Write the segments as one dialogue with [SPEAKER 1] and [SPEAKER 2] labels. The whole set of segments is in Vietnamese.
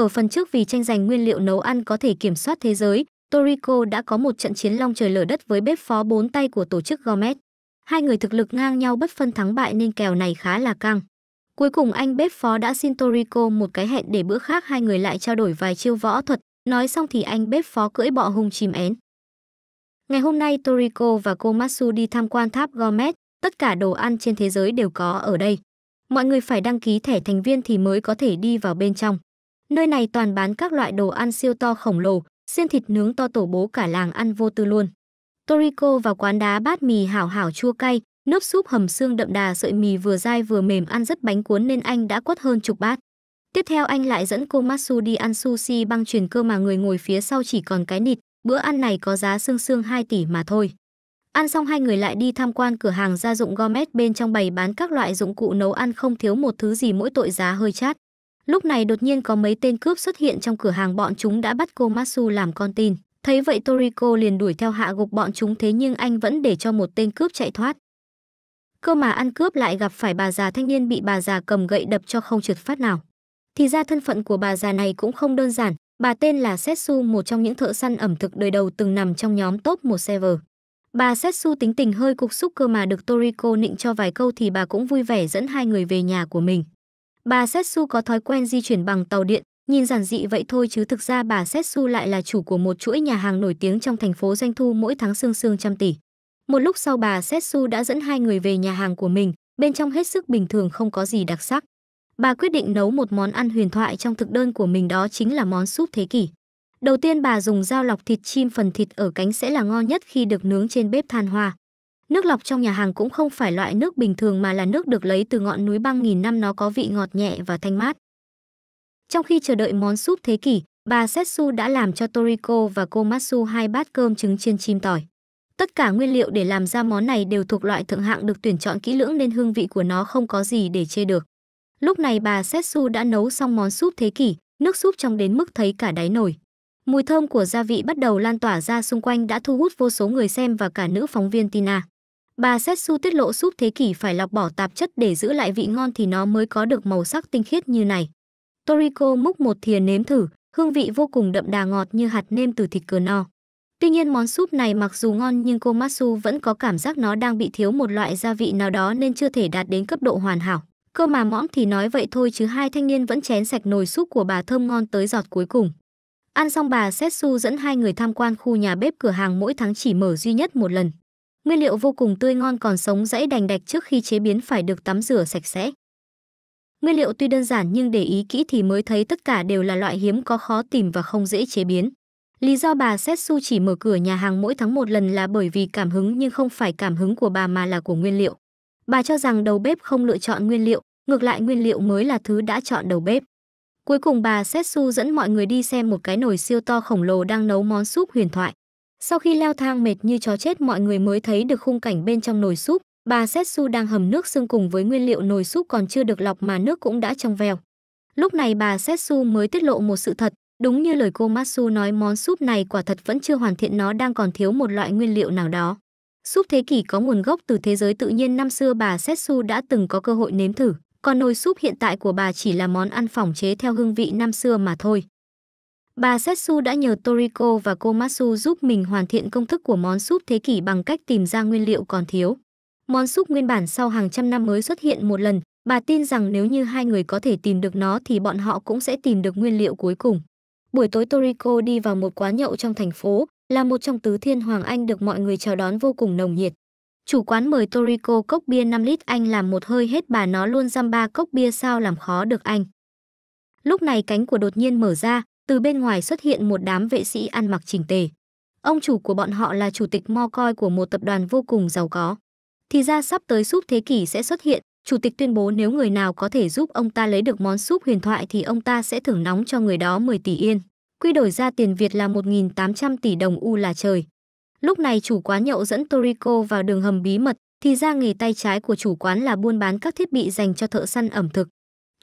[SPEAKER 1] Ở phần trước vì tranh giành nguyên liệu nấu ăn có thể kiểm soát thế giới, Toriko đã có một trận chiến long trời lở đất với bếp phó bốn tay của tổ chức Gourmet. Hai người thực lực ngang nhau bất phân thắng bại nên kèo này khá là căng. Cuối cùng anh bếp phó đã xin Toriko một cái hẹn để bữa khác hai người lại trao đổi vài chiêu võ thuật, nói xong thì anh bếp phó cưỡi bọ hung chìm én. Ngày hôm nay Toriko và Komatsu đi tham quan tháp Gourmet, tất cả đồ ăn trên thế giới đều có ở đây. Mọi người phải đăng ký thẻ thành viên thì mới có thể đi vào bên trong. Nơi này toàn bán các loại đồ ăn siêu to khổng lồ, xiên thịt nướng to tổ bố cả làng ăn vô tư luôn. Toriko vào quán đá bát mì hảo hảo chua cay, nước súp hầm xương đậm đà sợi mì vừa dai vừa mềm ăn rất bánh cuốn nên anh đã quất hơn chục bát. Tiếp theo anh lại dẫn cô Masu đi ăn sushi băng truyền cơ mà người ngồi phía sau chỉ còn cái nịt, bữa ăn này có giá xương xương 2 tỷ mà thôi. Ăn xong hai người lại đi tham quan cửa hàng gia dụng Gomez bên trong bày bán các loại dụng cụ nấu ăn không thiếu một thứ gì mỗi tội giá hơi chát. Lúc này đột nhiên có mấy tên cướp xuất hiện trong cửa hàng bọn chúng đã bắt cô Masu làm con tin. Thấy vậy Toriko liền đuổi theo hạ gục bọn chúng thế nhưng anh vẫn để cho một tên cướp chạy thoát. Cơ mà ăn cướp lại gặp phải bà già thanh niên bị bà già cầm gậy đập cho không trượt phát nào. Thì ra thân phận của bà già này cũng không đơn giản, bà tên là Setsu một trong những thợ săn ẩm thực đời đầu từng nằm trong nhóm top một server. Bà Setsu tính tình hơi cục xúc cơ mà được Toriko nịnh cho vài câu thì bà cũng vui vẻ dẫn hai người về nhà của mình. Bà Setsu có thói quen di chuyển bằng tàu điện, nhìn giản dị vậy thôi chứ thực ra bà Setsu lại là chủ của một chuỗi nhà hàng nổi tiếng trong thành phố doanh thu mỗi tháng xương xương trăm tỷ. Một lúc sau bà Setsu đã dẫn hai người về nhà hàng của mình, bên trong hết sức bình thường không có gì đặc sắc. Bà quyết định nấu một món ăn huyền thoại trong thực đơn của mình đó chính là món súp thế kỷ. Đầu tiên bà dùng dao lọc thịt chim phần thịt ở cánh sẽ là ngon nhất khi được nướng trên bếp than hoa. Nước lọc trong nhà hàng cũng không phải loại nước bình thường mà là nước được lấy từ ngọn núi băng nghìn năm nó có vị ngọt nhẹ và thanh mát. Trong khi chờ đợi món súp thế kỷ, bà Setsu đã làm cho Toriko và cô Komatsu hai bát cơm trứng chiên chim tỏi. Tất cả nguyên liệu để làm ra món này đều thuộc loại thượng hạng được tuyển chọn kỹ lưỡng nên hương vị của nó không có gì để chê được. Lúc này bà Setsu đã nấu xong món súp thế kỷ, nước súp trong đến mức thấy cả đáy nổi. Mùi thơm của gia vị bắt đầu lan tỏa ra xung quanh đã thu hút vô số người xem và cả nữ phóng viên Tina. Bà Setsu tiết lộ súp thế kỷ phải lọc bỏ tạp chất để giữ lại vị ngon thì nó mới có được màu sắc tinh khiết như này. Toriko múc một thìa nếm thử, hương vị vô cùng đậm đà ngọt như hạt nêm từ thịt cừu no. Tuy nhiên món súp này mặc dù ngon nhưng cô Matsu vẫn có cảm giác nó đang bị thiếu một loại gia vị nào đó nên chưa thể đạt đến cấp độ hoàn hảo. Cơ mà mõm thì nói vậy thôi chứ hai thanh niên vẫn chén sạch nồi súp của bà thơm ngon tới giọt cuối cùng. Ăn xong bà Setsu dẫn hai người tham quan khu nhà bếp cửa hàng mỗi tháng chỉ mở duy nhất một lần. Nguyên liệu vô cùng tươi ngon còn sống dãy đành đạch trước khi chế biến phải được tắm rửa sạch sẽ. Nguyên liệu tuy đơn giản nhưng để ý kỹ thì mới thấy tất cả đều là loại hiếm có khó tìm và không dễ chế biến. Lý do bà Setsu chỉ mở cửa nhà hàng mỗi tháng một lần là bởi vì cảm hứng nhưng không phải cảm hứng của bà mà là của nguyên liệu. Bà cho rằng đầu bếp không lựa chọn nguyên liệu, ngược lại nguyên liệu mới là thứ đã chọn đầu bếp. Cuối cùng bà Setsu dẫn mọi người đi xem một cái nồi siêu to khổng lồ đang nấu món súp huyền thoại. Sau khi leo thang mệt như chó chết mọi người mới thấy được khung cảnh bên trong nồi súp, bà Setsu đang hầm nước xương cùng với nguyên liệu nồi súp còn chưa được lọc mà nước cũng đã trong veo. Lúc này bà Setsu mới tiết lộ một sự thật, đúng như lời cô Matsu nói món súp này quả thật vẫn chưa hoàn thiện nó đang còn thiếu một loại nguyên liệu nào đó. Súp thế kỷ có nguồn gốc từ thế giới tự nhiên năm xưa bà Setsu đã từng có cơ hội nếm thử, còn nồi súp hiện tại của bà chỉ là món ăn phỏng chế theo hương vị năm xưa mà thôi. Bà Setsu đã nhờ Toriko và Komatsu giúp mình hoàn thiện công thức của món súp thế kỷ bằng cách tìm ra nguyên liệu còn thiếu. Món súp nguyên bản sau hàng trăm năm mới xuất hiện một lần, bà tin rằng nếu như hai người có thể tìm được nó thì bọn họ cũng sẽ tìm được nguyên liệu cuối cùng. Buổi tối Toriko đi vào một quán nhậu trong thành phố, là một trong tứ thiên hoàng Anh được mọi người chào đón vô cùng nồng nhiệt. Chủ quán mời Toriko cốc bia 5 lít anh làm một hơi hết bà nó luôn dăm ba cốc bia sao làm khó được anh. Lúc này cánh của đột nhiên mở ra, từ bên ngoài xuất hiện một đám vệ sĩ ăn mặc chỉnh tề. Ông chủ của bọn họ là chủ tịch mo coi của một tập đoàn vô cùng giàu có. Thì ra sắp tới súp thế kỷ sẽ xuất hiện, chủ tịch tuyên bố nếu người nào có thể giúp ông ta lấy được món súp huyền thoại thì ông ta sẽ thưởng nóng cho người đó 10 tỷ yên. Quy đổi ra tiền Việt là 1.800 tỷ đồng U là trời. Lúc này chủ quán nhậu dẫn Toriko vào đường hầm bí mật, thì ra nghề tay trái của chủ quán là buôn bán các thiết bị dành cho thợ săn ẩm thực.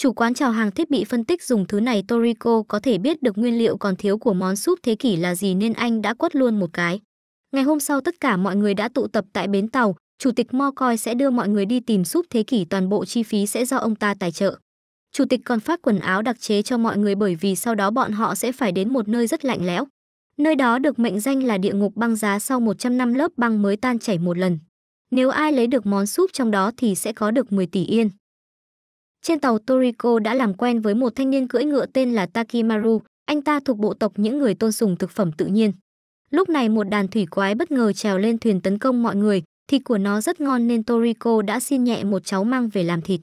[SPEAKER 1] Chủ quán chào hàng thiết bị phân tích dùng thứ này Toriko có thể biết được nguyên liệu còn thiếu của món súp thế kỷ là gì nên anh đã quất luôn một cái. Ngày hôm sau tất cả mọi người đã tụ tập tại bến tàu, chủ tịch Mo sẽ đưa mọi người đi tìm súp thế kỷ toàn bộ chi phí sẽ do ông ta tài trợ. Chủ tịch còn phát quần áo đặc chế cho mọi người bởi vì sau đó bọn họ sẽ phải đến một nơi rất lạnh lẽo. Nơi đó được mệnh danh là địa ngục băng giá sau 100 năm lớp băng mới tan chảy một lần. Nếu ai lấy được món súp trong đó thì sẽ có được 10 tỷ yên. Trên tàu Toriko đã làm quen với một thanh niên cưỡi ngựa tên là Takimaru, anh ta thuộc bộ tộc những người tôn sùng thực phẩm tự nhiên. Lúc này một đàn thủy quái bất ngờ trèo lên thuyền tấn công mọi người, thịt của nó rất ngon nên Toriko đã xin nhẹ một cháu mang về làm thịt.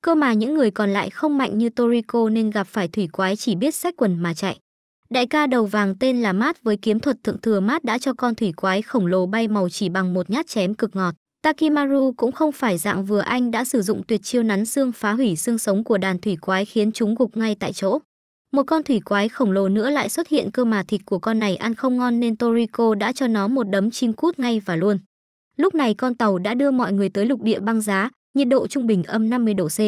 [SPEAKER 1] Cơ mà những người còn lại không mạnh như Toriko nên gặp phải thủy quái chỉ biết xách quần mà chạy. Đại ca đầu vàng tên là Mát với kiếm thuật thượng thừa Mát đã cho con thủy quái khổng lồ bay màu chỉ bằng một nhát chém cực ngọt. Takimaru cũng không phải dạng vừa anh đã sử dụng tuyệt chiêu nắn xương phá hủy xương sống của đàn thủy quái khiến chúng gục ngay tại chỗ. Một con thủy quái khổng lồ nữa lại xuất hiện cơ mà thịt của con này ăn không ngon nên Toriko đã cho nó một đấm chim cút ngay và luôn. Lúc này con tàu đã đưa mọi người tới lục địa băng giá, nhiệt độ trung bình âm 50 độ C.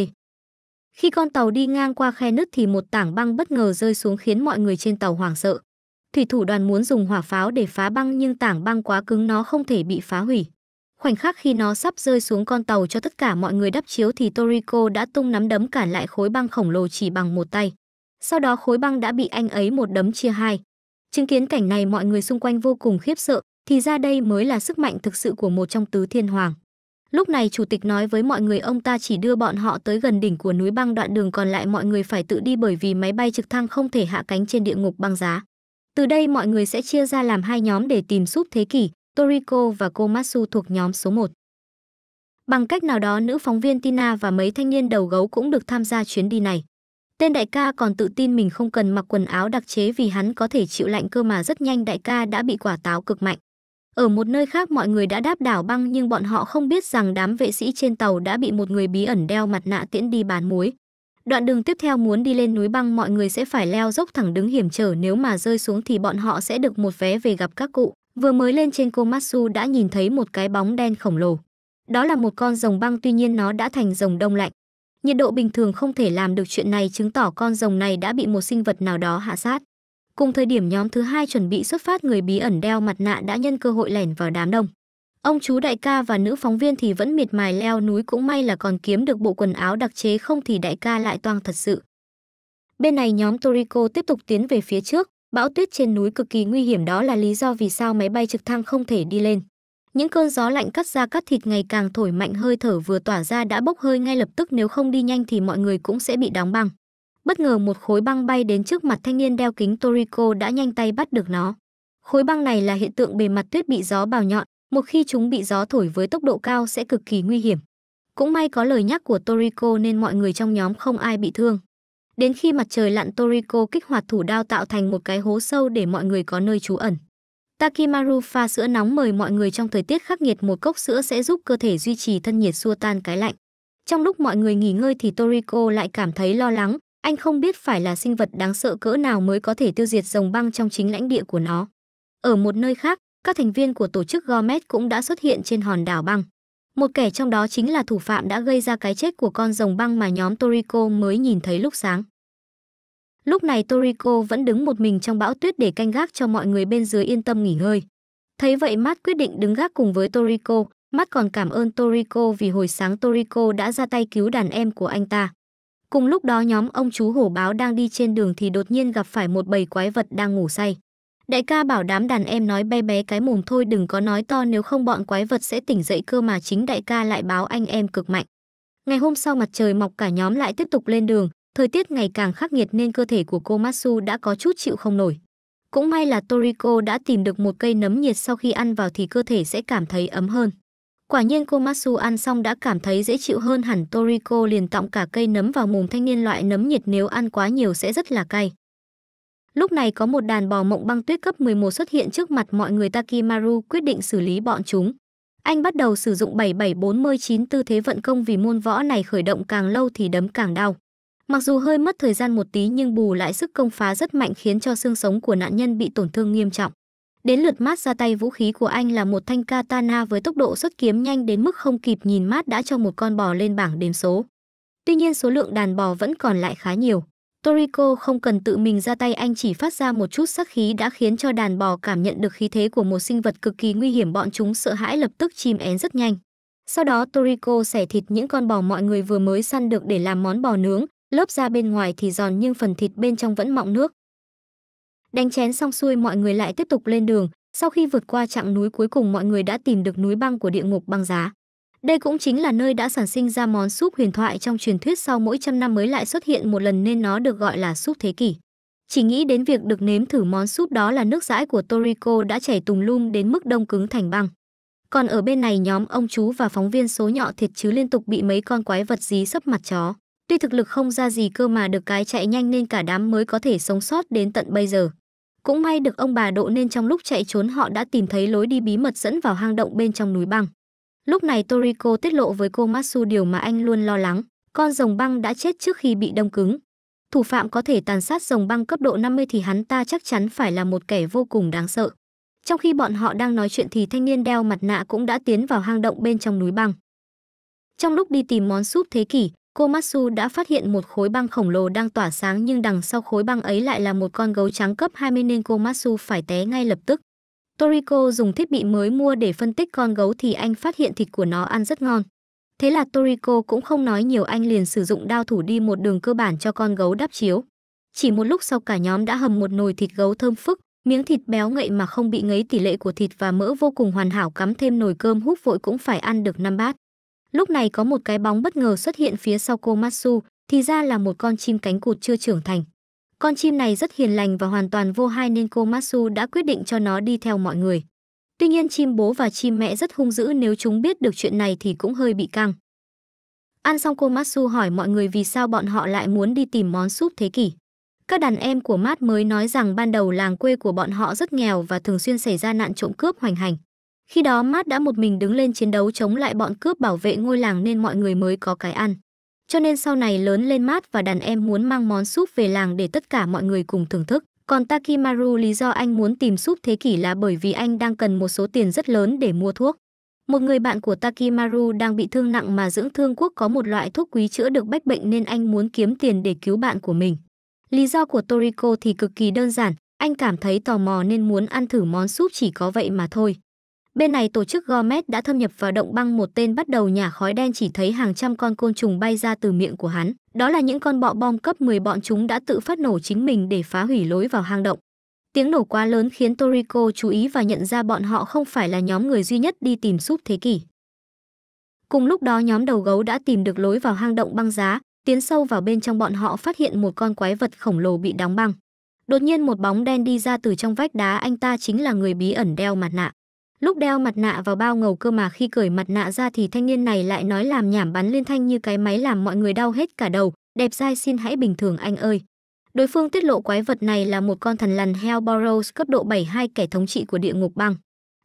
[SPEAKER 1] Khi con tàu đi ngang qua khe nứt thì một tảng băng bất ngờ rơi xuống khiến mọi người trên tàu hoảng sợ. Thủy thủ đoàn muốn dùng hỏa pháo để phá băng nhưng tảng băng quá cứng nó không thể bị phá hủy. Khoảnh khắc khi nó sắp rơi xuống con tàu cho tất cả mọi người đắp chiếu thì Toriko đã tung nắm đấm cản lại khối băng khổng lồ chỉ bằng một tay. Sau đó khối băng đã bị anh ấy một đấm chia hai. Chứng kiến cảnh này mọi người xung quanh vô cùng khiếp sợ, thì ra đây mới là sức mạnh thực sự của một trong tứ thiên hoàng. Lúc này chủ tịch nói với mọi người ông ta chỉ đưa bọn họ tới gần đỉnh của núi băng đoạn đường còn lại mọi người phải tự đi bởi vì máy bay trực thăng không thể hạ cánh trên địa ngục băng giá. Từ đây mọi người sẽ chia ra làm hai nhóm để tìm giúp thế kỷ, Toriko và Komatsu thuộc nhóm số 1. Bằng cách nào đó nữ phóng viên Tina và mấy thanh niên đầu gấu cũng được tham gia chuyến đi này. Tên đại ca còn tự tin mình không cần mặc quần áo đặc chế vì hắn có thể chịu lạnh cơ mà rất nhanh đại ca đã bị quả táo cực mạnh. Ở một nơi khác mọi người đã đáp đảo băng nhưng bọn họ không biết rằng đám vệ sĩ trên tàu đã bị một người bí ẩn đeo mặt nạ tiễn đi bán muối. Đoạn đường tiếp theo muốn đi lên núi băng mọi người sẽ phải leo dốc thẳng đứng hiểm trở nếu mà rơi xuống thì bọn họ sẽ được một vé về gặp các cụ. Vừa mới lên trên Komatsu đã nhìn thấy một cái bóng đen khổng lồ. Đó là một con rồng băng tuy nhiên nó đã thành rồng đông lạnh. Nhiệt độ bình thường không thể làm được chuyện này chứng tỏ con rồng này đã bị một sinh vật nào đó hạ sát. Cùng thời điểm nhóm thứ hai chuẩn bị xuất phát người bí ẩn đeo mặt nạ đã nhân cơ hội lẻn vào đám đông. Ông chú đại ca và nữ phóng viên thì vẫn miệt mài leo núi cũng may là còn kiếm được bộ quần áo đặc chế không thì đại ca lại toang thật sự. Bên này nhóm Toriko tiếp tục tiến về phía trước, Bão tuyết trên núi cực kỳ nguy hiểm đó là lý do vì sao máy bay trực thăng không thể đi lên. Những cơn gió lạnh cắt da cắt thịt ngày càng thổi mạnh hơi thở vừa tỏa ra đã bốc hơi ngay lập tức nếu không đi nhanh thì mọi người cũng sẽ bị đóng băng. Bất ngờ một khối băng bay đến trước mặt thanh niên đeo kính Toriko đã nhanh tay bắt được nó. Khối băng này là hiện tượng bề mặt tuyết bị gió bào nhọn, một khi chúng bị gió thổi với tốc độ cao sẽ cực kỳ nguy hiểm. Cũng may có lời nhắc của Toriko nên mọi người trong nhóm không ai bị thương. Đến khi mặt trời lặn Toriko kích hoạt thủ đao tạo thành một cái hố sâu để mọi người có nơi trú ẩn. Takimaru pha sữa nóng mời mọi người trong thời tiết khắc nghiệt một cốc sữa sẽ giúp cơ thể duy trì thân nhiệt xua tan cái lạnh. Trong lúc mọi người nghỉ ngơi thì Toriko lại cảm thấy lo lắng, anh không biết phải là sinh vật đáng sợ cỡ nào mới có thể tiêu diệt rồng băng trong chính lãnh địa của nó. Ở một nơi khác, các thành viên của tổ chức Gourmet cũng đã xuất hiện trên hòn đảo băng. Một kẻ trong đó chính là thủ phạm đã gây ra cái chết của con rồng băng mà nhóm Toriko mới nhìn thấy lúc sáng. Lúc này Toriko vẫn đứng một mình trong bão tuyết để canh gác cho mọi người bên dưới yên tâm nghỉ ngơi. Thấy vậy Matt quyết định đứng gác cùng với Toriko, Matt còn cảm ơn Toriko vì hồi sáng Toriko đã ra tay cứu đàn em của anh ta. Cùng lúc đó nhóm ông chú hổ báo đang đi trên đường thì đột nhiên gặp phải một bầy quái vật đang ngủ say. Đại ca bảo đám đàn em nói bé bé cái mồm thôi đừng có nói to nếu không bọn quái vật sẽ tỉnh dậy cơ mà chính đại ca lại báo anh em cực mạnh. Ngày hôm sau mặt trời mọc cả nhóm lại tiếp tục lên đường, thời tiết ngày càng khắc nghiệt nên cơ thể của cô Masu đã có chút chịu không nổi. Cũng may là Toriko đã tìm được một cây nấm nhiệt sau khi ăn vào thì cơ thể sẽ cảm thấy ấm hơn. Quả nhiên cô Masu ăn xong đã cảm thấy dễ chịu hơn hẳn Toriko liền tọng cả cây nấm vào mồm thanh niên loại nấm nhiệt nếu ăn quá nhiều sẽ rất là cay. Lúc này có một đàn bò mộng băng tuyết cấp 11 xuất hiện trước mặt mọi người Takimaru quyết định xử lý bọn chúng. Anh bắt đầu sử dụng 7749 tư thế vận công vì môn võ này khởi động càng lâu thì đấm càng đau. Mặc dù hơi mất thời gian một tí nhưng bù lại sức công phá rất mạnh khiến cho xương sống của nạn nhân bị tổn thương nghiêm trọng. Đến lượt mát ra tay vũ khí của anh là một thanh katana với tốc độ xuất kiếm nhanh đến mức không kịp nhìn mát đã cho một con bò lên bảng đếm số. Tuy nhiên số lượng đàn bò vẫn còn lại khá nhiều. Toriko không cần tự mình ra tay anh chỉ phát ra một chút sắc khí đã khiến cho đàn bò cảm nhận được khí thế của một sinh vật cực kỳ nguy hiểm bọn chúng sợ hãi lập tức chìm én rất nhanh. Sau đó Toriko xẻ thịt những con bò mọi người vừa mới săn được để làm món bò nướng, lớp da bên ngoài thì giòn nhưng phần thịt bên trong vẫn mọng nước. Đánh chén xong xuôi mọi người lại tiếp tục lên đường, sau khi vượt qua chặng núi cuối cùng mọi người đã tìm được núi băng của địa ngục băng giá. Đây cũng chính là nơi đã sản sinh ra món súp huyền thoại trong truyền thuyết sau mỗi trăm năm mới lại xuất hiện một lần nên nó được gọi là súp thế kỷ. Chỉ nghĩ đến việc được nếm thử món súp đó là nước dãi của Toriko đã chảy tùng lum đến mức đông cứng thành băng. Còn ở bên này nhóm ông chú và phóng viên số nhọ thiệt chứ liên tục bị mấy con quái vật dí sấp mặt chó. Tuy thực lực không ra gì cơ mà được cái chạy nhanh nên cả đám mới có thể sống sót đến tận bây giờ. Cũng may được ông bà độ nên trong lúc chạy trốn họ đã tìm thấy lối đi bí mật dẫn vào hang động bên trong núi băng. Lúc này Toriko tiết lộ với cô Matsu điều mà anh luôn lo lắng, con rồng băng đã chết trước khi bị đông cứng. Thủ phạm có thể tàn sát rồng băng cấp độ 50 thì hắn ta chắc chắn phải là một kẻ vô cùng đáng sợ. Trong khi bọn họ đang nói chuyện thì thanh niên đeo mặt nạ cũng đã tiến vào hang động bên trong núi băng. Trong lúc đi tìm món súp thế kỷ, cô Matsu đã phát hiện một khối băng khổng lồ đang tỏa sáng nhưng đằng sau khối băng ấy lại là một con gấu trắng cấp 20 nên cô Matsu phải té ngay lập tức. Toriko dùng thiết bị mới mua để phân tích con gấu thì anh phát hiện thịt của nó ăn rất ngon. Thế là Toriko cũng không nói nhiều anh liền sử dụng đao thủ đi một đường cơ bản cho con gấu đắp chiếu. Chỉ một lúc sau cả nhóm đã hầm một nồi thịt gấu thơm phức, miếng thịt béo ngậy mà không bị ngấy tỷ lệ của thịt và mỡ vô cùng hoàn hảo cắm thêm nồi cơm húp vội cũng phải ăn được năm bát. Lúc này có một cái bóng bất ngờ xuất hiện phía sau cô Matsu, thì ra là một con chim cánh cụt chưa trưởng thành. Con chim này rất hiền lành và hoàn toàn vô hại nên cô Masu đã quyết định cho nó đi theo mọi người. Tuy nhiên chim bố và chim mẹ rất hung dữ nếu chúng biết được chuyện này thì cũng hơi bị căng. Ăn xong cô Masu hỏi mọi người vì sao bọn họ lại muốn đi tìm món súp thế kỷ. Các đàn em của Mát mới nói rằng ban đầu làng quê của bọn họ rất nghèo và thường xuyên xảy ra nạn trộm cướp hoành hành. Khi đó Mát đã một mình đứng lên chiến đấu chống lại bọn cướp bảo vệ ngôi làng nên mọi người mới có cái ăn. Cho nên sau này lớn lên mát và đàn em muốn mang món súp về làng để tất cả mọi người cùng thưởng thức. Còn Takimaru lý do anh muốn tìm súp thế kỷ là bởi vì anh đang cần một số tiền rất lớn để mua thuốc. Một người bạn của Takimaru đang bị thương nặng mà dưỡng thương quốc có một loại thuốc quý chữa được bách bệnh nên anh muốn kiếm tiền để cứu bạn của mình. Lý do của Toriko thì cực kỳ đơn giản, anh cảm thấy tò mò nên muốn ăn thử món súp chỉ có vậy mà thôi. Bên này tổ chức Gomet đã thâm nhập vào động băng một tên bắt đầu nhả khói đen chỉ thấy hàng trăm con côn trùng bay ra từ miệng của hắn. Đó là những con bọ bom cấp 10 bọn chúng đã tự phát nổ chính mình để phá hủy lối vào hang động. Tiếng nổ quá lớn khiến Toriko chú ý và nhận ra bọn họ không phải là nhóm người duy nhất đi tìm súp thế kỷ. Cùng lúc đó nhóm đầu gấu đã tìm được lối vào hang động băng giá, tiến sâu vào bên trong bọn họ phát hiện một con quái vật khổng lồ bị đóng băng. Đột nhiên một bóng đen đi ra từ trong vách đá anh ta chính là người bí ẩn đeo mặt nạ. Lúc đeo mặt nạ vào bao ngầu cơ mà khi cởi mặt nạ ra thì thanh niên này lại nói làm nhảm bắn liên thanh như cái máy làm mọi người đau hết cả đầu, đẹp dai xin hãy bình thường anh ơi. Đối phương tiết lộ quái vật này là một con thần lằn heo cấp độ 72 kẻ thống trị của địa ngục băng.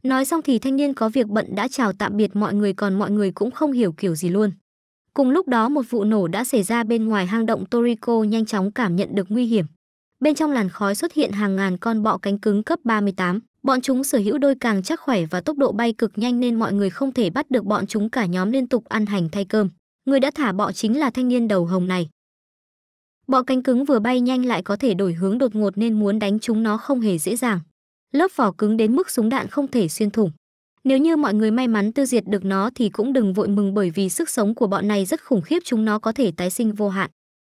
[SPEAKER 1] Nói xong thì thanh niên có việc bận đã chào tạm biệt mọi người còn mọi người cũng không hiểu kiểu gì luôn. Cùng lúc đó một vụ nổ đã xảy ra bên ngoài hang động Toriko nhanh chóng cảm nhận được nguy hiểm. Bên trong làn khói xuất hiện hàng ngàn con bọ cánh cứng cấp 38. Bọn chúng sở hữu đôi càng chắc khỏe và tốc độ bay cực nhanh nên mọi người không thể bắt được bọn chúng cả nhóm liên tục ăn hành thay cơm. Người đã thả bọ chính là thanh niên đầu hồng này. Bọ cánh cứng vừa bay nhanh lại có thể đổi hướng đột ngột nên muốn đánh chúng nó không hề dễ dàng. Lớp vỏ cứng đến mức súng đạn không thể xuyên thủng. Nếu như mọi người may mắn tiêu diệt được nó thì cũng đừng vội mừng bởi vì sức sống của bọn này rất khủng khiếp chúng nó có thể tái sinh vô hạn.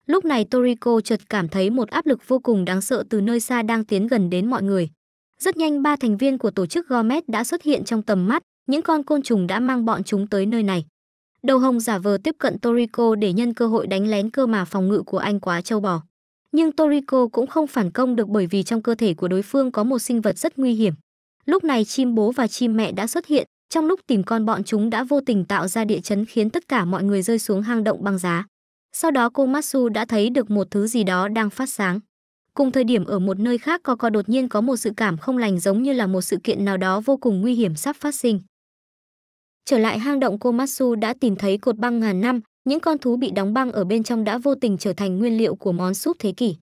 [SPEAKER 1] Lúc này Toriko chợt cảm thấy một áp lực vô cùng đáng sợ từ nơi xa đang tiến gần đến mọi người. Rất nhanh ba thành viên của tổ chức Gourmet đã xuất hiện trong tầm mắt, những con côn trùng đã mang bọn chúng tới nơi này. Đầu hồng giả vờ tiếp cận Toriko để nhân cơ hội đánh lén cơ mà phòng ngự của anh quá châu bò. Nhưng Toriko cũng không phản công được bởi vì trong cơ thể của đối phương có một sinh vật rất nguy hiểm. Lúc này chim bố và chim mẹ đã xuất hiện, trong lúc tìm con bọn chúng đã vô tình tạo ra địa chấn khiến tất cả mọi người rơi xuống hang động băng giá. Sau đó cô Matsu đã thấy được một thứ gì đó đang phát sáng. Cùng thời điểm ở một nơi khác Coco đột nhiên có một sự cảm không lành giống như là một sự kiện nào đó vô cùng nguy hiểm sắp phát sinh. Trở lại hang động Komatsu đã tìm thấy cột băng ngàn năm, những con thú bị đóng băng ở bên trong đã vô tình trở thành nguyên liệu của món súp thế kỷ.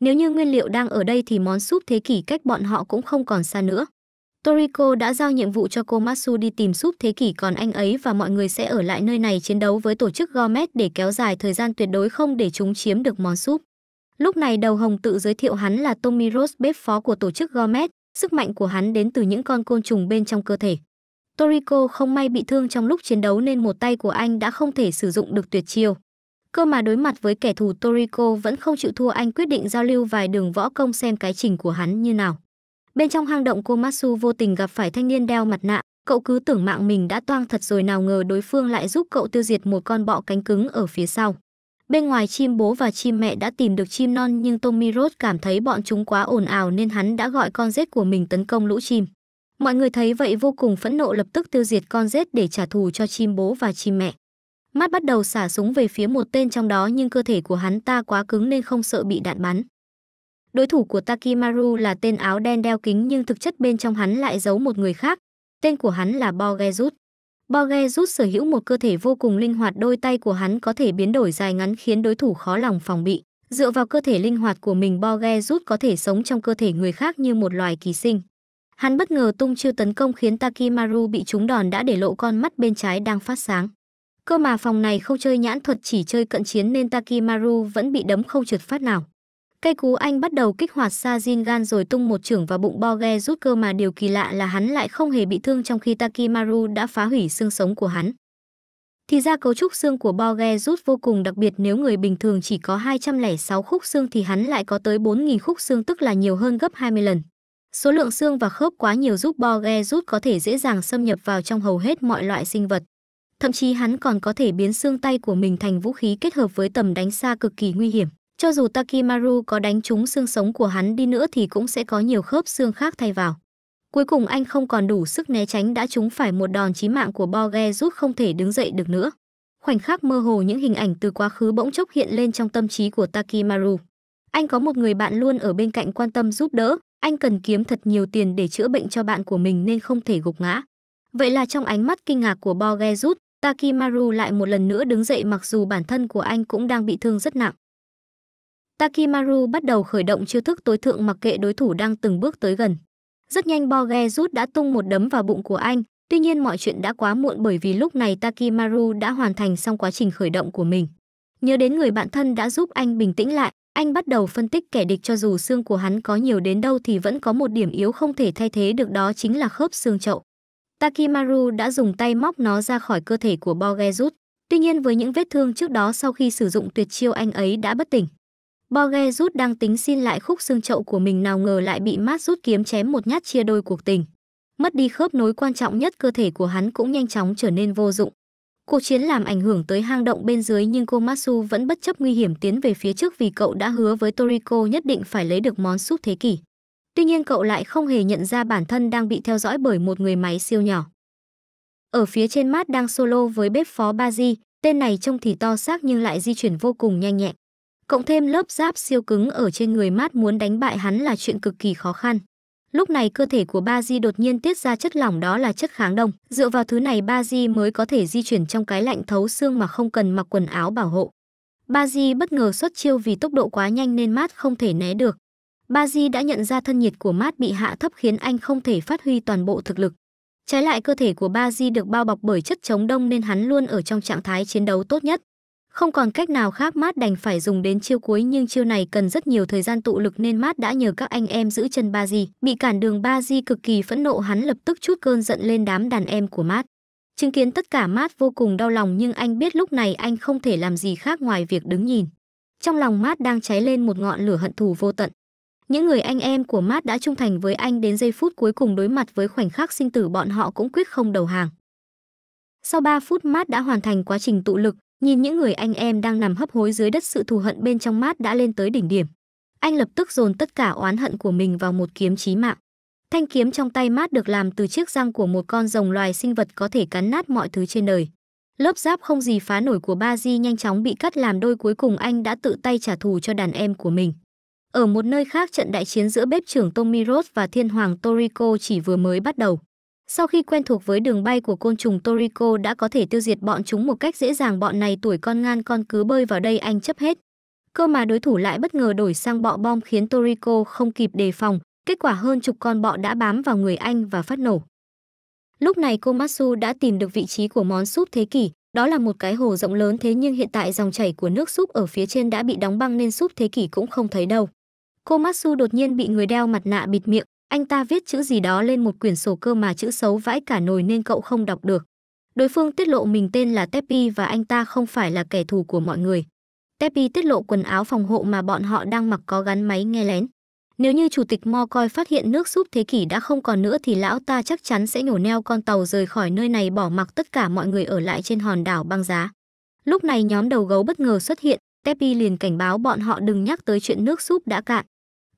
[SPEAKER 1] Nếu như nguyên liệu đang ở đây thì món súp thế kỷ cách bọn họ cũng không còn xa nữa. Toriko đã giao nhiệm vụ cho Komatsu đi tìm súp thế kỷ còn anh ấy và mọi người sẽ ở lại nơi này chiến đấu với tổ chức Gourmet để kéo dài thời gian tuyệt đối không để chúng chiếm được món súp. Lúc này đầu hồng tự giới thiệu hắn là Tommy Rose bếp phó của tổ chức Gourmet, sức mạnh của hắn đến từ những con côn trùng bên trong cơ thể. Toriko không may bị thương trong lúc chiến đấu nên một tay của anh đã không thể sử dụng được tuyệt chiêu. Cơ mà đối mặt với kẻ thù Toriko vẫn không chịu thua anh quyết định giao lưu vài đường võ công xem cái trình của hắn như nào. Bên trong hang động Komatsu vô tình gặp phải thanh niên đeo mặt nạ, cậu cứ tưởng mạng mình đã toang thật rồi nào ngờ đối phương lại giúp cậu tiêu diệt một con bọ cánh cứng ở phía sau. Bên ngoài chim bố và chim mẹ đã tìm được chim non nhưng Tommy Rhodes cảm thấy bọn chúng quá ồn ào nên hắn đã gọi con rết của mình tấn công lũ chim. Mọi người thấy vậy vô cùng phẫn nộ lập tức tiêu diệt con rết để trả thù cho chim bố và chim mẹ. Matt bắt đầu xả súng về phía một tên trong đó nhưng cơ thể của hắn ta quá cứng nên không sợ bị đạn bắn. Đối thủ của Takimaru là tên áo đen đeo kính nhưng thực chất bên trong hắn lại giấu một người khác. Tên của hắn là Borgesut. Borge rút sở hữu một cơ thể vô cùng linh hoạt đôi tay của hắn có thể biến đổi dài ngắn khiến đối thủ khó lòng phòng bị. Dựa vào cơ thể linh hoạt của mình Borge rút có thể sống trong cơ thể người khác như một loài ký sinh. Hắn bất ngờ tung chiêu tấn công khiến Takimaru bị trúng đòn đã để lộ con mắt bên trái đang phát sáng. Cơ mà phòng này không chơi nhãn thuật chỉ chơi cận chiến nên Takimaru vẫn bị đấm không trượt phát nào. Cây cú anh bắt đầu kích hoạt gan rồi tung một chưởng vào bụng Boge rút cơ mà điều kỳ lạ là hắn lại không hề bị thương trong khi Takimaru đã phá hủy xương sống của hắn. Thì ra cấu trúc xương của Boge rút vô cùng đặc biệt nếu người bình thường chỉ có 206 khúc xương thì hắn lại có tới 4.000 khúc xương tức là nhiều hơn gấp 20 lần. Số lượng xương và khớp quá nhiều giúp Boge rút có thể dễ dàng xâm nhập vào trong hầu hết mọi loại sinh vật. Thậm chí hắn còn có thể biến xương tay của mình thành vũ khí kết hợp với tầm đánh xa cực kỳ nguy hiểm. Cho dù Takimaru có đánh trúng xương sống của hắn đi nữa thì cũng sẽ có nhiều khớp xương khác thay vào. Cuối cùng anh không còn đủ sức né tránh đã trúng phải một đòn chí mạng của Borge rút không thể đứng dậy được nữa. Khoảnh khắc mơ hồ những hình ảnh từ quá khứ bỗng chốc hiện lên trong tâm trí của Takimaru. Anh có một người bạn luôn ở bên cạnh quan tâm giúp đỡ, anh cần kiếm thật nhiều tiền để chữa bệnh cho bạn của mình nên không thể gục ngã. Vậy là trong ánh mắt kinh ngạc của Borge rút, Takimaru lại một lần nữa đứng dậy mặc dù bản thân của anh cũng đang bị thương rất nặng. Takimaru bắt đầu khởi động chiêu thức tối thượng mặc kệ đối thủ đang từng bước tới gần. Rất nhanh Boge rút đã tung một đấm vào bụng của anh, tuy nhiên mọi chuyện đã quá muộn bởi vì lúc này Takimaru đã hoàn thành xong quá trình khởi động của mình. Nhớ đến người bạn thân đã giúp anh bình tĩnh lại, anh bắt đầu phân tích kẻ địch cho dù xương của hắn có nhiều đến đâu thì vẫn có một điểm yếu không thể thay thế được đó chính là khớp xương chậu. Takimaru đã dùng tay móc nó ra khỏi cơ thể của Borgerut. Tuy nhiên với những vết thương trước đó sau khi sử dụng tuyệt chiêu anh ấy đã bất tỉnh. Borghe rút đang tính xin lại khúc xương chậu của mình nào ngờ lại bị mát rút kiếm chém một nhát chia đôi cuộc tình. Mất đi khớp nối quan trọng nhất cơ thể của hắn cũng nhanh chóng trở nên vô dụng. Cuộc chiến làm ảnh hưởng tới hang động bên dưới nhưng Komatsu vẫn bất chấp nguy hiểm tiến về phía trước vì cậu đã hứa với Toriko nhất định phải lấy được món súp thế kỷ. Tuy nhiên cậu lại không hề nhận ra bản thân đang bị theo dõi bởi một người máy siêu nhỏ. Ở phía trên mát đang solo với bếp phó Baji, tên này trông thì to xác nhưng lại di chuyển vô cùng nhanh nhẹn cộng thêm lớp giáp siêu cứng ở trên người mát muốn đánh bại hắn là chuyện cực kỳ khó khăn. Lúc này cơ thể của Ba Di đột nhiên tiết ra chất lỏng đó là chất kháng đông, dựa vào thứ này Ba Di mới có thể di chuyển trong cái lạnh thấu xương mà không cần mặc quần áo bảo hộ. Ba Di bất ngờ xuất chiêu vì tốc độ quá nhanh nên mát không thể né được. Ba Di đã nhận ra thân nhiệt của mát bị hạ thấp khiến anh không thể phát huy toàn bộ thực lực. Trái lại cơ thể của Ba Di được bao bọc bởi chất chống đông nên hắn luôn ở trong trạng thái chiến đấu tốt nhất. Không còn cách nào khác Mát đành phải dùng đến chiêu cuối nhưng chiêu này cần rất nhiều thời gian tụ lực nên Mát đã nhờ các anh em giữ chân Ba Di. Bị cản đường Ba Di cực kỳ phẫn nộ hắn lập tức chút cơn giận lên đám đàn em của Mát. Chứng kiến tất cả Mát vô cùng đau lòng nhưng anh biết lúc này anh không thể làm gì khác ngoài việc đứng nhìn. Trong lòng Mát đang cháy lên một ngọn lửa hận thù vô tận. Những người anh em của Mát đã trung thành với anh đến giây phút cuối cùng đối mặt với khoảnh khắc sinh tử bọn họ cũng quyết không đầu hàng. Sau 3 phút Mát đã hoàn thành quá trình tụ lực, Nhìn những người anh em đang nằm hấp hối dưới đất sự thù hận bên trong mát đã lên tới đỉnh điểm. Anh lập tức dồn tất cả oán hận của mình vào một kiếm chí mạng. Thanh kiếm trong tay mát được làm từ chiếc răng của một con rồng loài sinh vật có thể cắn nát mọi thứ trên đời. Lớp giáp không gì phá nổi của ba di nhanh chóng bị cắt làm đôi cuối cùng anh đã tự tay trả thù cho đàn em của mình. Ở một nơi khác trận đại chiến giữa bếp trưởng Tomiros và thiên hoàng Toriko chỉ vừa mới bắt đầu. Sau khi quen thuộc với đường bay của côn trùng Toriko đã có thể tiêu diệt bọn chúng một cách dễ dàng bọn này tuổi con ngan con cứ bơi vào đây anh chấp hết. Cơ mà đối thủ lại bất ngờ đổi sang bọ bom khiến Toriko không kịp đề phòng, kết quả hơn chục con bọ đã bám vào người anh và phát nổ. Lúc này Komatsu đã tìm được vị trí của món súp thế kỷ, đó là một cái hồ rộng lớn thế nhưng hiện tại dòng chảy của nước súp ở phía trên đã bị đóng băng nên súp thế kỷ cũng không thấy đâu. Komatsu đột nhiên bị người đeo mặt nạ bịt miệng, anh ta viết chữ gì đó lên một quyển sổ cơ mà chữ xấu vãi cả nồi nên cậu không đọc được. Đối phương tiết lộ mình tên là Teppy và anh ta không phải là kẻ thù của mọi người. Teppy tiết lộ quần áo phòng hộ mà bọn họ đang mặc có gắn máy nghe lén. Nếu như chủ tịch Mo coi phát hiện nước súp thế kỷ đã không còn nữa thì lão ta chắc chắn sẽ nhổ neo con tàu rời khỏi nơi này bỏ mặc tất cả mọi người ở lại trên hòn đảo băng giá. Lúc này nhóm đầu gấu bất ngờ xuất hiện, Teppy liền cảnh báo bọn họ đừng nhắc tới chuyện nước súp đã cạn.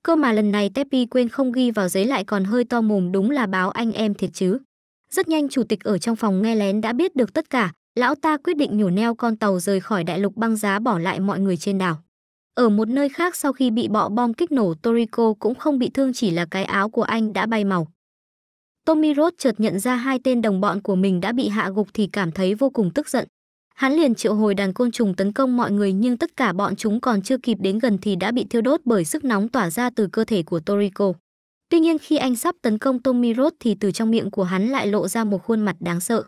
[SPEAKER 1] Cơ mà lần này Tepi quên không ghi vào giấy lại còn hơi to mồm đúng là báo anh em thiệt chứ. Rất nhanh chủ tịch ở trong phòng nghe lén đã biết được tất cả, lão ta quyết định nhổ neo con tàu rời khỏi đại lục băng giá bỏ lại mọi người trên đảo. Ở một nơi khác sau khi bị bọ bom kích nổ Toriko cũng không bị thương chỉ là cái áo của anh đã bay màu. Tommy Rhodes chợt nhận ra hai tên đồng bọn của mình đã bị hạ gục thì cảm thấy vô cùng tức giận, hắn liền triệu hồi đàn côn trùng tấn công mọi người nhưng tất cả bọn chúng còn chưa kịp đến gần thì đã bị thiêu đốt bởi sức nóng tỏa ra từ cơ thể của Toriko. Tuy nhiên khi anh sắp tấn công Tommy Roth thì từ trong miệng của hắn lại lộ ra một khuôn mặt đáng sợ.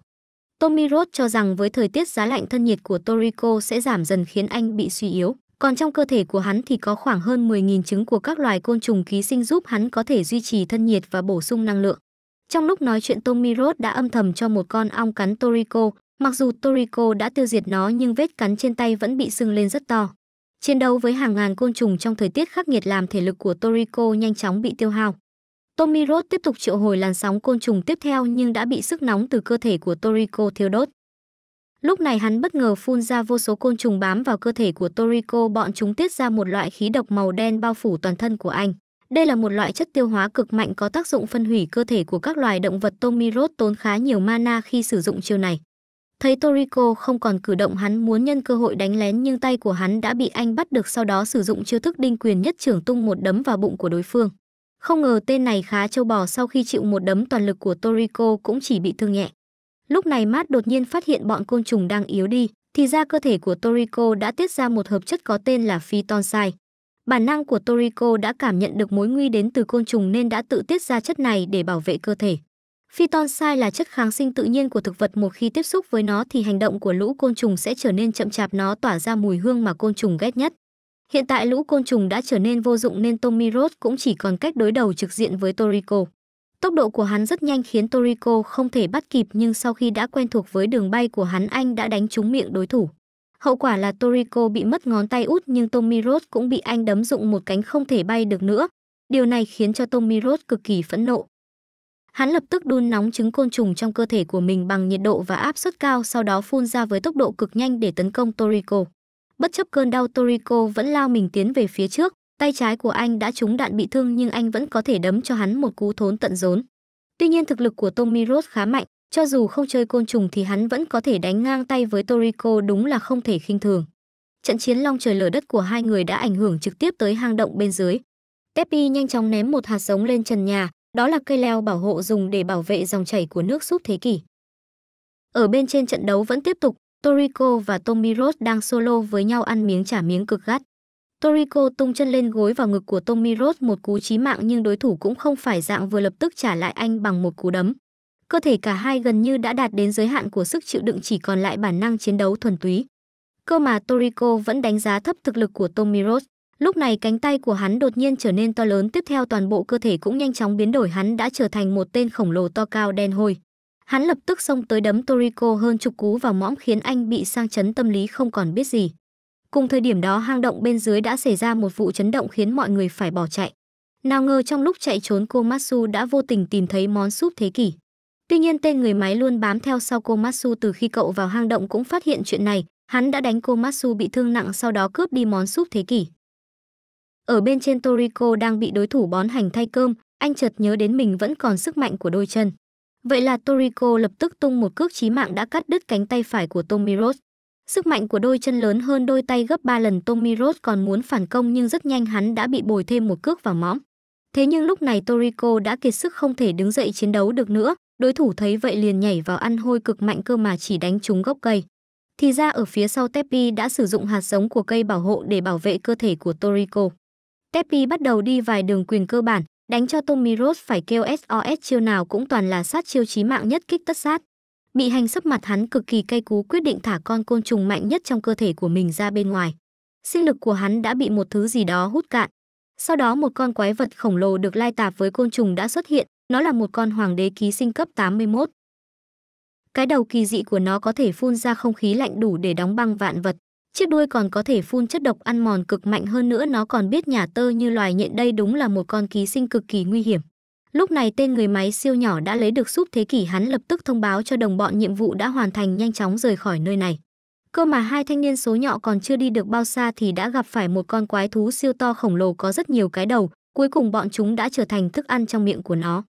[SPEAKER 1] Tommy Roth cho rằng với thời tiết giá lạnh thân nhiệt của Toriko sẽ giảm dần khiến anh bị suy yếu, còn trong cơ thể của hắn thì có khoảng hơn 10.000 trứng của các loài côn trùng ký sinh giúp hắn có thể duy trì thân nhiệt và bổ sung năng lượng. Trong lúc nói chuyện Tommy Roth đã âm thầm cho một con ong cắn Toriko, Mặc dù Toriko đã tiêu diệt nó nhưng vết cắn trên tay vẫn bị sưng lên rất to. Chiến đấu với hàng ngàn côn trùng trong thời tiết khắc nghiệt làm thể lực của Toriko nhanh chóng bị tiêu hao. Tomirot tiếp tục triệu hồi làn sóng côn trùng tiếp theo nhưng đã bị sức nóng từ cơ thể của Toriko thiêu đốt. Lúc này hắn bất ngờ phun ra vô số côn trùng bám vào cơ thể của Toriko, bọn chúng tiết ra một loại khí độc màu đen bao phủ toàn thân của anh. Đây là một loại chất tiêu hóa cực mạnh có tác dụng phân hủy cơ thể của các loài động vật Tomirot tốn khá nhiều mana khi sử dụng chiêu này. Thấy Toriko không còn cử động hắn muốn nhân cơ hội đánh lén nhưng tay của hắn đã bị anh bắt được sau đó sử dụng chiêu thức đinh quyền nhất trưởng tung một đấm vào bụng của đối phương. Không ngờ tên này khá châu bò sau khi chịu một đấm toàn lực của Toriko cũng chỉ bị thương nhẹ. Lúc này Mát đột nhiên phát hiện bọn côn trùng đang yếu đi, thì ra cơ thể của Toriko đã tiết ra một hợp chất có tên là phytonsai. Bản năng của Toriko đã cảm nhận được mối nguy đến từ côn trùng nên đã tự tiết ra chất này để bảo vệ cơ thể. Phytoncide là chất kháng sinh tự nhiên của thực vật một khi tiếp xúc với nó thì hành động của lũ côn trùng sẽ trở nên chậm chạp nó tỏa ra mùi hương mà côn trùng ghét nhất. Hiện tại lũ côn trùng đã trở nên vô dụng nên Tommy Rhodes cũng chỉ còn cách đối đầu trực diện với Toriko. Tốc độ của hắn rất nhanh khiến Toriko không thể bắt kịp nhưng sau khi đã quen thuộc với đường bay của hắn anh đã đánh trúng miệng đối thủ. Hậu quả là Toriko bị mất ngón tay út nhưng Tommy Rhodes cũng bị anh đấm dụng một cánh không thể bay được nữa. Điều này khiến cho Tommy Rhodes cực kỳ phẫn nộ. Hắn lập tức đun nóng trứng côn trùng trong cơ thể của mình bằng nhiệt độ và áp suất cao sau đó phun ra với tốc độ cực nhanh để tấn công Toriko. Bất chấp cơn đau Toriko vẫn lao mình tiến về phía trước, tay trái của anh đã trúng đạn bị thương nhưng anh vẫn có thể đấm cho hắn một cú thốn tận rốn. Tuy nhiên thực lực của Tomiros khá mạnh, cho dù không chơi côn trùng thì hắn vẫn có thể đánh ngang tay với Toriko đúng là không thể khinh thường. Trận chiến long trời lở đất của hai người đã ảnh hưởng trực tiếp tới hang động bên dưới. Teppi nhanh chóng ném một hạt giống lên trần nhà, đó là cây leo bảo hộ dùng để bảo vệ dòng chảy của nước suốt thế kỷ. Ở bên trên trận đấu vẫn tiếp tục, Toriko và Tomiros đang solo với nhau ăn miếng trả miếng cực gắt. Toriko tung chân lên gối vào ngực của Tomiros một cú chí mạng nhưng đối thủ cũng không phải dạng vừa lập tức trả lại anh bằng một cú đấm. Cơ thể cả hai gần như đã đạt đến giới hạn của sức chịu đựng chỉ còn lại bản năng chiến đấu thuần túy. Cơ mà Toriko vẫn đánh giá thấp thực lực của Tomiros. Lúc này cánh tay của hắn đột nhiên trở nên to lớn tiếp theo toàn bộ cơ thể cũng nhanh chóng biến đổi hắn đã trở thành một tên khổng lồ to cao đen hôi. Hắn lập tức xông tới đấm Toriko hơn chục cú vào mõm khiến anh bị sang chấn tâm lý không còn biết gì. Cùng thời điểm đó hang động bên dưới đã xảy ra một vụ chấn động khiến mọi người phải bỏ chạy. Nào ngờ trong lúc chạy trốn cô Matsu đã vô tình tìm thấy món súp thế kỷ. Tuy nhiên tên người máy luôn bám theo sau cô Matsu từ khi cậu vào hang động cũng phát hiện chuyện này, hắn đã đánh cô Matsu bị thương nặng sau đó cướp đi món súp thế kỷ. Ở bên trên Toriko đang bị đối thủ bón hành thay cơm, anh chợt nhớ đến mình vẫn còn sức mạnh của đôi chân. Vậy là Toriko lập tức tung một cước chí mạng đã cắt đứt cánh tay phải của Tomiros. Sức mạnh của đôi chân lớn hơn đôi tay gấp 3 lần Tomiros còn muốn phản công nhưng rất nhanh hắn đã bị bồi thêm một cước vào mõm. Thế nhưng lúc này Toriko đã kiệt sức không thể đứng dậy chiến đấu được nữa, đối thủ thấy vậy liền nhảy vào ăn hôi cực mạnh cơ mà chỉ đánh trúng gốc cây. Thì ra ở phía sau Teppi đã sử dụng hạt giống của cây bảo hộ để bảo vệ cơ thể của Toriko. Tepi bắt đầu đi vài đường quyền cơ bản, đánh cho Tommy phải kêu SOS chiêu nào cũng toàn là sát chiêu chí mạng nhất kích tất sát. Bị hành sấp mặt hắn cực kỳ cay cú quyết định thả con côn trùng mạnh nhất trong cơ thể của mình ra bên ngoài. Sinh lực của hắn đã bị một thứ gì đó hút cạn. Sau đó một con quái vật khổng lồ được lai tạp với côn trùng đã xuất hiện, nó là một con hoàng đế ký sinh cấp 81. Cái đầu kỳ dị của nó có thể phun ra không khí lạnh đủ để đóng băng vạn vật. Chiếc đuôi còn có thể phun chất độc ăn mòn cực mạnh hơn nữa nó còn biết nhả tơ như loài nhện đây đúng là một con ký sinh cực kỳ nguy hiểm. Lúc này tên người máy siêu nhỏ đã lấy được súp thế kỷ hắn lập tức thông báo cho đồng bọn nhiệm vụ đã hoàn thành nhanh chóng rời khỏi nơi này. Cơ mà hai thanh niên số nhỏ còn chưa đi được bao xa thì đã gặp phải một con quái thú siêu to khổng lồ có rất nhiều cái đầu, cuối cùng bọn chúng đã trở thành thức ăn trong miệng của nó.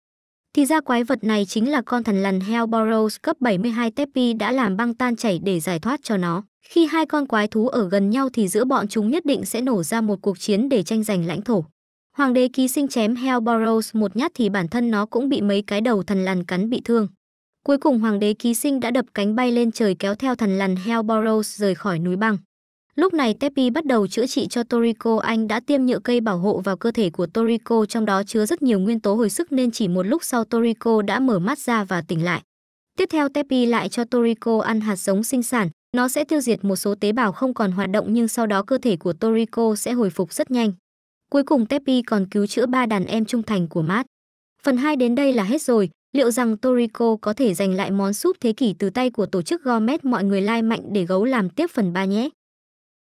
[SPEAKER 1] Thì ra quái vật này chính là con thần lằn Hellboros cấp 72 Tepi đã làm băng tan chảy để giải thoát cho nó. Khi hai con quái thú ở gần nhau thì giữa bọn chúng nhất định sẽ nổ ra một cuộc chiến để tranh giành lãnh thổ. Hoàng đế ký sinh chém Hellboros một nhát thì bản thân nó cũng bị mấy cái đầu thần lằn cắn bị thương. Cuối cùng hoàng đế ký sinh đã đập cánh bay lên trời kéo theo thần lằn Hellboros rời khỏi núi băng. Lúc này Tepi bắt đầu chữa trị cho Toriko anh đã tiêm nhựa cây bảo hộ vào cơ thể của Toriko trong đó chứa rất nhiều nguyên tố hồi sức nên chỉ một lúc sau Toriko đã mở mắt ra và tỉnh lại. Tiếp theo Tepi lại cho Toriko ăn hạt giống sinh sản, nó sẽ tiêu diệt một số tế bào không còn hoạt động nhưng sau đó cơ thể của Toriko sẽ hồi phục rất nhanh. Cuối cùng Teppy còn cứu chữa ba đàn em trung thành của Matt. Phần 2 đến đây là hết rồi. Liệu rằng Toriko có thể giành lại món súp thế kỷ từ tay của tổ chức Gourmet mọi người lai like mạnh để gấu làm tiếp phần 3 nhé?